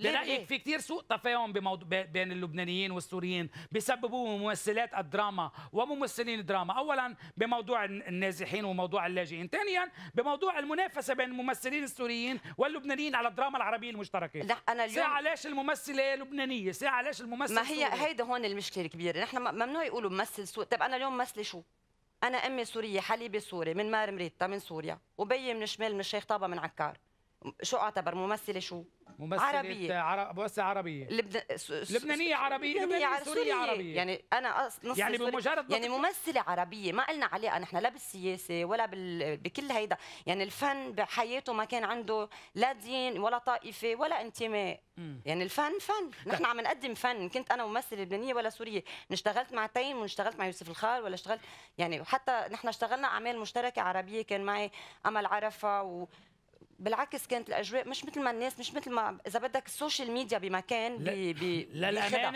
برايك في كثير سوء تفاهم بموضوع بين اللبنانيين والسوريين بسببوه ممثلات الدراما وممثلين الدراما اولا بموضوع النازحين وموضوع اللاجئين ثانيا بموضوع المنافسه بين الممثلين السوريين واللبنانيين على الدراما العربيه المشتركه لا انا اليوم ساعه ليش الممثله لبنانيه ساعه ليش الممثل ما هي السوري. هيدا هون المشكله الكبيره نحن ممنوع يقولوا ممثل سوري طب انا اليوم ممثل شو انا امي سوريه حليبي سوري من مار مريتا من سوريا وبيي من شمال من الشيخ طابه من عكار شو اعتبر ممثله شو ممثلة عربية عرب ممثلة عربية لبن... س... لبنانية عربية لبنانية عربية سورية عربية يعني أنا نص يعني بمجرد يعني ممثلة عربية ما قلنا عليها نحن لا بالسياسة ولا بال... بكل هيدا يعني الفن بحياته ما كان عنده لا دين ولا طائفة ولا انتماء يعني الفن فن نحن عم نقدم فن كنت أنا ممثلة لبنانية ولا سورية اشتغلت مع تيم واشتغلت مع يوسف الخال ولا اشتغلت يعني وحتى نحن اشتغلنا أعمال مشتركة عربية كان معي أمل عرفة و... بالعكس كانت الاجواء مش مثل ما الناس مش مثل ما اذا بدك السوشيال ميديا بمكان لا بي لا لا